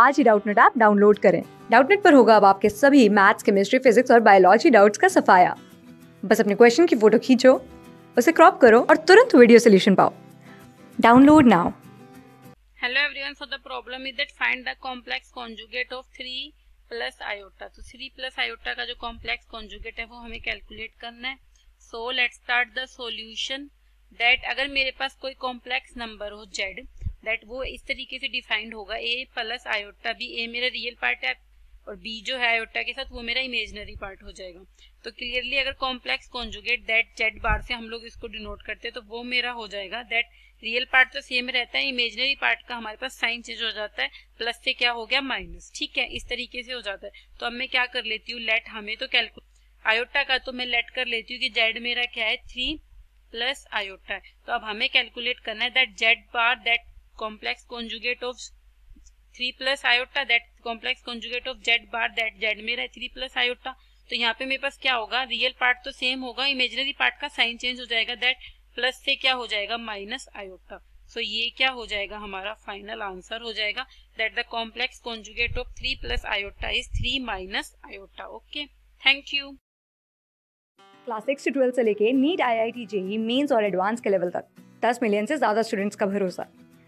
आज ही Doubtnut app download करें डाउटनेट पर होगा अब आपके सभी मैथ्स केमिस्ट्री फिजिक्स और बायोलॉजी डाउट्स का सफाया बस अपने क्वेश्चन की फोटो खींचो उसे क्रॉप करो और तुरंत वीडियो सोल्यूशन पाओ download now hello everyone so the problem is that find the complex conjugate of three plus iota तो थ्री प्लस आयोटा का जो कॉम्प्लेक्स कॉन्जुगेट है वो हमें कैलकुलेट करना है so let start the solution that अगर मेरे पास कोई कॉम्प्लेक्स नंबर हो जेड दैट वो इस तरीके से डिफाइंड होगा A plus iota B A मेरा रियल पार्ट है और बी जो है आयोटा के साथ वो मेरा इमेजनरी पार्ट हो जाएगा तो क्लियरली अगर complex conjugate that Z bar से हम लोग इसको डिनोट करते हैं तो वो मेरा हो जाएगा दैट रियल पार्ट तो सेम रहता है इमेजनरी पार्ट का हमारे पास साइन चेंज हो जाता है प्लस से क्या हो गया माइनस ठीक है इस तरीके से हो जाता है तो अब मैं क्या कर लेती हूँ लेट हमें तो कैलकुल आयोटा का तो मैं लेट कर लेती हूँ कि जेड मेरा क्या है थ्री प्लस आयोटा तो अब हमें कैलकुलेट करना है that Z bar that complex conjugate of three plus iota that complex conjugate of Z bar that Z में रहे थ्री प्लस आयोटा तो यहाँ पे मेरे पास क्या होगा रियल पार्ट तो सेम होगा इमेजिनरी पार्ट का साइन चेंज हो जाएगा दैट प्लस से क्या हो जाएगा माइनस आयोटा सो ये क्या हो जाएगा हमारा फाइनल आंसर हो जाएगा that the complex conjugate of three plus iota is three minus iota okay thank you class six से ट्वेल्थ से लेके NEET I I T JEE Mains और एडवांस के लेवल तक दस मिलियन से ज्यादा स्टूडेंट्स का भरोसा